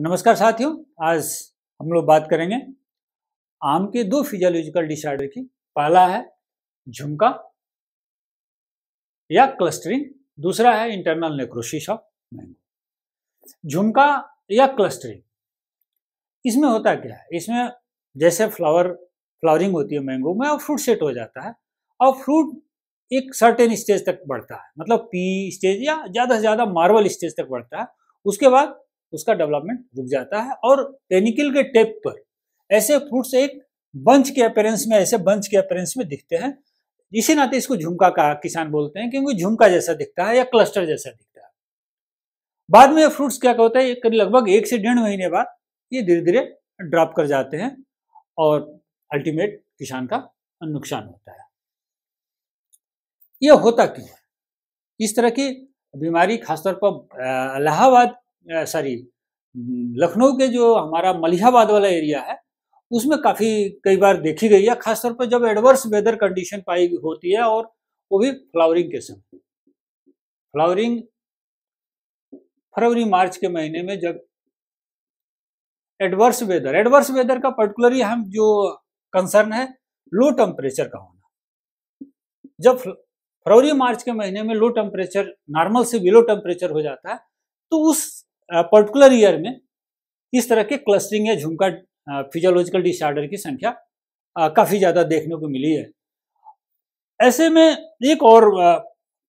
नमस्कार साथियों आज हम लोग बात करेंगे आम के दो फिजियोलॉजिकल डिसऑर्डर की पहला है झुमका या क्लस्टरिंग दूसरा है इंटरनल नेक्रोसिस ऑफ मैंगो झुमका या क्लस्टरिंग इसमें होता क्या है इसमें जैसे फ्लावर फ्लावरिंग होती है मैंगो में और फ्रूट सेट हो जाता है और फ्रूट एक सर्टेन स्टेज तक बढ़ता है मतलब पी स्टेज या ज़्यादा से ज़्यादा मार्बल स्टेज तक बढ़ता है उसके बाद उसका डेवलपमेंट रुक जाता है और पेनिकल के टेप पर ऐसे फ्रूट्स एक बंच के अपेरेंस में ऐसे बंच के अपेरेंस में दिखते हैं इसी नाते इसको झुमका का किसान बोलते हैं क्योंकि झुमका जैसा दिखता है या क्लस्टर जैसा दिखता है बाद में ये फ्रूट्स क्या होता है लगभग एक से डेढ़ महीने बाद ये धीरे धीरे ड्रॉप कर जाते हैं और अल्टीमेट किसान का नुकसान होता है यह होता क्यों है इस तरह की बीमारी खासतौर पर इलाहाबाद सॉरी लखनऊ के जो हमारा मलिहाबाद वाला एरिया है उसमें काफ़ी कई बार देखी गई है खासतौर पर जब एडवर्स वेदर कंडीशन पाई होती है और वो भी फ्लावरिंग के समय फ्लावरिंग फरवरी मार्च के महीने में जब एडवर्स वेदर एडवर्स वेदर का पर्टिकुलरली हम जो कंसर्न है लो टेम्परेचर का होना जब फरवरी मार्च के महीने में लो टेम्परेचर नॉर्मल से बिलो टेम्परेचर हो जाता है तो उस पर्टिकुलर ईयर में इस तरह के क्लस्टरिंग या झुमका फिजियोलॉजिकल डिसऑर्डर की संख्या काफ़ी ज़्यादा देखने को मिली है ऐसे में एक और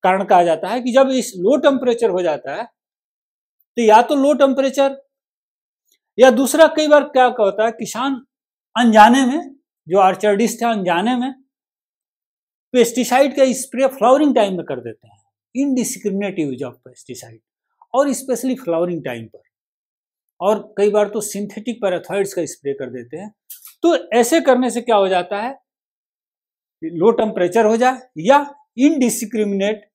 कारण कहा जाता है कि जब इस लो टेम्परेचर हो जाता है तो या तो लो टेम्परेचर या दूसरा कई बार क्या होता है किसान अनजाने में जो आर्चर्डिस्ट है अनजाने में पेस्टिसाइड का स्प्रे फ्लावरिंग टाइम में कर देते हैं इनडिस्क्रिमिनेट यूज ऑफ पेस्टिसाइड और स्पेशली फ्लावरिंग टाइम पर और कई बार तो सिंथेटिक पैराथॉइड्स का स्प्रे कर देते हैं तो ऐसे करने से क्या हो जाता है लो टेम्परेचर हो जाए या इनडिसक्रिमिनेट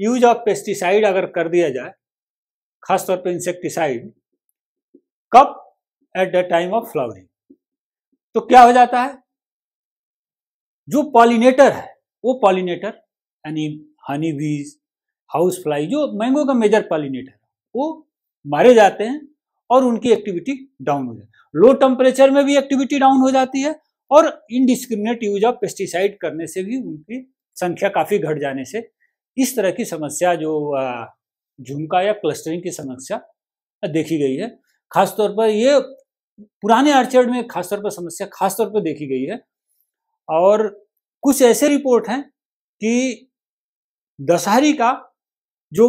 यूज ऑफ पेस्टिसाइड अगर कर दिया जाए खासतौर पर इंसेक्टिसाइड कब at the time of flowering तो क्या हो जाता है जो पॉलिनेटर है वो पॉलिनेटर यानी हनी बीज हाउस फ्लाई जो मैंगो का मेजर पॉलिनेटर है वो मारे जाते हैं और उनकी एक्टिविटी डाउन हो जाती है लो टेम्परेचर में भी एक्टिविटी डाउन हो जाती है और इनडिस्क्रिमिनेट यूज ऑफ पेस्टिसाइड करने से भी उनकी संख्या काफ़ी घट जाने से इस तरह की समस्या जो झुमका या क्लस्टरिंग की समस्या देखी गई है खासतौर पर ये पुराने आर्चर्ड में खासतौर पर समस्या खासतौर पर देखी गई है और कुछ ऐसे रिपोर्ट हैं कि दशहरी का जो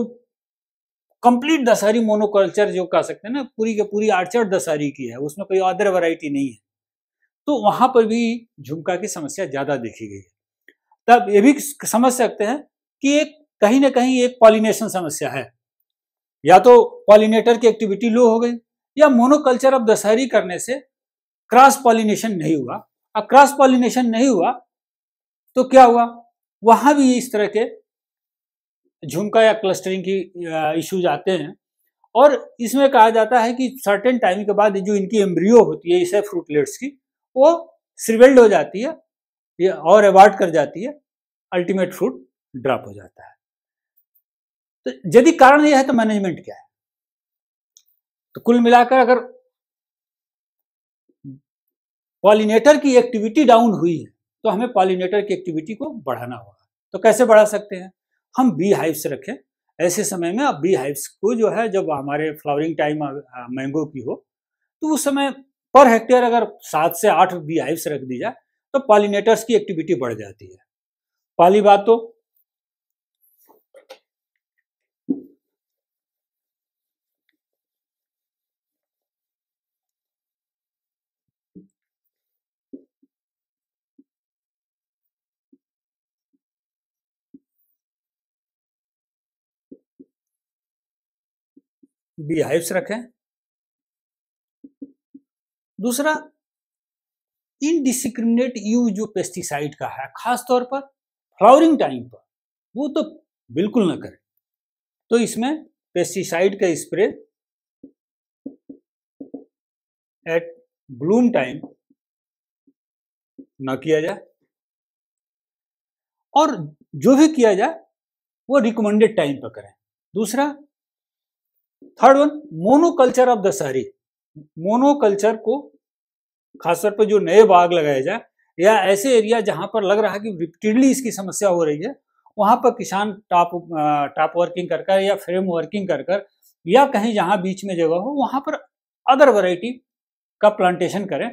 कंप्लीट दशहरी मोनोकल्चर जो कह सकते हैं ना पूरी के पूरी आर्चर दशहरी की है उसमें कोई अदर वैरायटी नहीं है तो वहां पर भी झुमका की समस्या ज्यादा देखी गई है तब ये भी समझ सकते हैं कि एक कहीं ना कहीं एक पॉलिनेशन समस्या है या तो पॉलिनेटर की एक्टिविटी लो हो गई या मोनोकल्चर अब दशहरी करने से क्रॉस पॉलिनेशन नहीं हुआ अब क्रॉस पॉलिनेशन नहीं हुआ तो क्या हुआ वहां भी इस तरह के झुमका या क्लस्टरिंग की इश्यूज आते हैं और इसमें कहा जाता है कि सर्टेन टाइम के बाद जो इनकी एम्ब्रियो होती है इसे फ्रूटलेट्स की वो सिवेल्ड हो जाती है और अवॉर्ड कर जाती है अल्टीमेट फ्रूट ड्रॉप हो जाता है तो यदि कारण यह है तो मैनेजमेंट क्या है तो कुल मिलाकर अगर पॉलिनेटर की एक्टिविटी डाउन हुई है तो हमें पॉलिनेटर की एक्टिविटी को बढ़ाना होगा तो कैसे बढ़ा सकते हैं हम बी हाइव्स रखें ऐसे समय में अब बी हाइव्स को जो है जब हमारे फ्लावरिंग टाइम मैंगो की हो तो उस समय पर हेक्टेयर अगर सात से आठ बी हाइव्स रख दी जाए तो पॉलिनेटर्स की एक्टिविटी बढ़ जाती है पहली बात तो बिहाइव्स रखें दूसरा इनडिसक्रिमिनेट यूज जो पेस्टिसाइड का है खास तौर पर फ्लावरिंग टाइम पर वो तो बिल्कुल ना करें तो इसमें पेस्टिसाइड का स्प्रे एट ब्लूम टाइम ना किया जाए और जो भी किया जाए वो रिकमेंडेड टाइम पर करें दूसरा third one monoculture of Dasheri monoculture को खासतौर पर जो नए बाग लगाए जाए या ऐसे एरिया जहां पर लग रहा है कि रिपीटेडली इसकी समस्या हो रही है वहां पर किसान टॉप टॉप वर्किंग कर कर या फ्रेम वर्किंग कर कर या कहीं जहां बीच में जगह हो वहां पर अदर वैरायटी का प्लांटेशन करें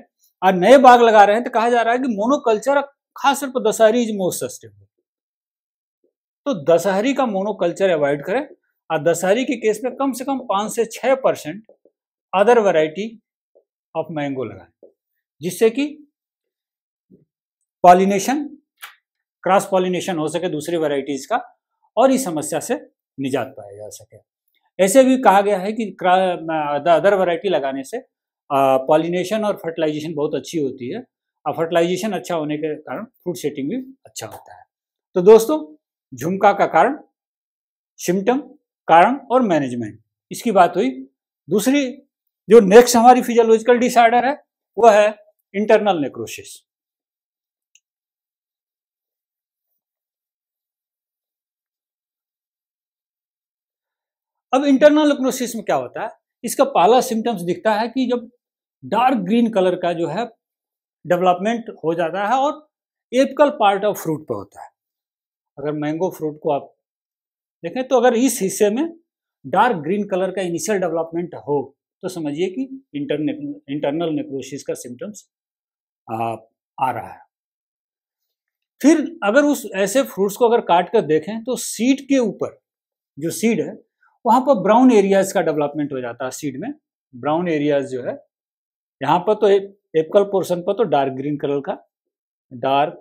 और नए बाग लगा रहे हैं तो कहा जा रहा है कि मोनोकल्चर खासतौर पर दशहरी इज मोस्ट सस्टेनेबल तो दशहरी का मोनोकल्चर अवॉइड करें और दशहरी के केस में कम से कम पाँच से छः percent other variety of mango लगाएं जिससे कि पॉलिनेशन क्रॉस पॉलिनेशन हो सके दूसरी वैरायटीज का और इस समस्या से निजात पाया जा सके ऐसे भी कहा गया है कि अदर वैरायटी लगाने से पॉलिनेशन और फर्टिलाइजेशन बहुत अच्छी होती है और फर्टिलाइजेशन अच्छा होने के कारण फ्रूट सेटिंग भी अच्छा होता है तो दोस्तों झुमका का कारण सिम्टम कारण और मैनेजमेंट इसकी बात हुई दूसरी जो नेक्स्ट हमारी फिजियोलॉजिकल डिसऑर्डर है वह है इंटरनल नेक्रोसिस अब इंटरनल नेक्रोसिस में क्या होता है इसका पहला सिम्टम्स दिखता है कि जब डार्क ग्रीन कलर का जो है डेवलपमेंट हो जाता है और एपकल पार्ट ऑफ फ्रूट पर होता है अगर मैंगो फ्रूट को आप देखें तो अगर इस हिस्से में डार्क ग्रीन कलर का इनिशियल डेवलपमेंट हो तो समझिए कि इंटरने, इंटरनल नेक्रोसिस का सिम्टम्स आ, आ रहा है फिर अगर उस ऐसे फ्रूट्स को अगर काट कर देखें तो सीड के ऊपर जो सीड है वहां पर ब्राउन एरियाज का डेवलपमेंट हो जाता है सीड में ब्राउन एरियाज जो है यहाँ पर तो एपकल पोर्शन पर तो डार्क ग्रीन कलर का डार्क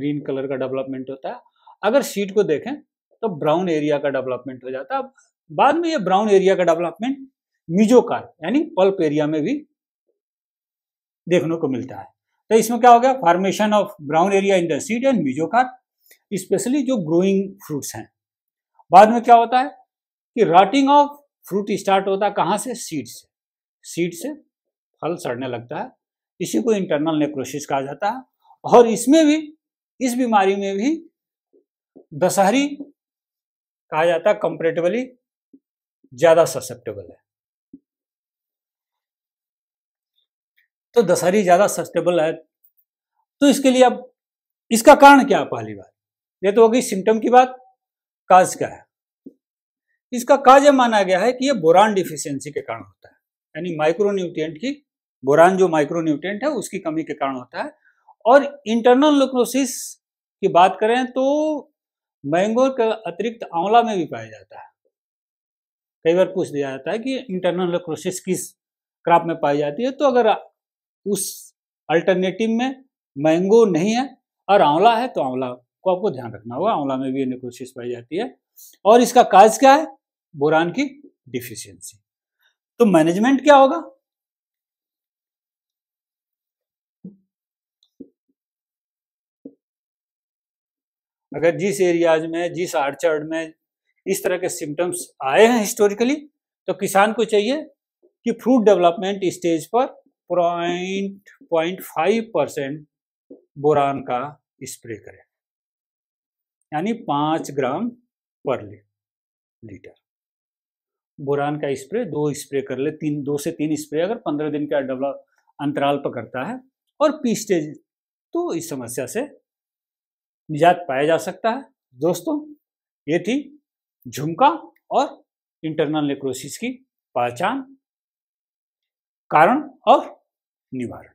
ग्रीन कलर का डेवलपमेंट होता है अगर सीड को देखें तो ब्राउन एरिया का डेवलपमेंट हो जाता है बाद में ये ब्राउन एरिया का डेवलपमेंट मिजोकार यानी पल्प एरिया में भी देखने को मिलता है तो इसमें क्या हो गया formation of brown area in the seed and mesocarp specially जो ग्रोइंग फ्रूट्स हैं बाद में क्या होता है कि रॉटिंग ऑफ फ्रूट स्टार्ट होता है कहाँ से सीड से सीड से फल सड़ने लगता है इसी को इंटरनल नेक्रोसिस कहा जाता है और इसमें भी इस बीमारी में भी दशहरी कहा जाता है कंपेरेटिवली ज्यादा ससेप्टेबल है तो दशहरी ज्यादा सस्टेबल है तो इसके लिए अब इसका कारण क्या पहली बात ये तो होगी सिम्टम की बात काज क्या है इसका काज यह माना गया है कि यह बोरान डिफिशियंसी के कारण होता है यानी माइक्रोन्यूट्रिएंट की बोरान जो माइक्रोन्यूट्रिएंट है उसकी कमी के कारण होता है और इंटरनल लोक्रोसिस की बात करें तो मैंगोर का अतिरिक्त आंवला में भी पाया जाता है कई बार पूछ दिया जाता है कि इंटरनल लेक्रोसिस किस क्रॉप में पाई जाती है तो अगर उस अल्टरनेटिव में मैंगो नहीं है और आंवला है तो आंवला को आपको ध्यान रखना होगा आंवला में भी नेक्रोसिस पाई जाती है और इसका काज क्या है बोरान की डिफिशियंसी तो मैनेजमेंट क्या होगा अगर जिस एरियाज में जिस आर्चर्ड में इस तरह के सिम्टम्स आए हैं हिस्टोरिकली तो किसान को चाहिए कि फ्रूट डेवलपमेंट स्टेज पर point point five percent boron का स्प्रे करें यानी पाँच ग्राम पर लीटर बोरान का स्प्रे दो स्प्रे कर ले तीन दो से तीन स्प्रे अगर पंद्रह दिन का डेवलप अंतराल पर करता है और पी स्टेज तो इस समस्या से निजात पाया जा सकता है दोस्तों ये थी झुमका और इंटरनल नेक्रोसिस की पहचान कारण और निवारण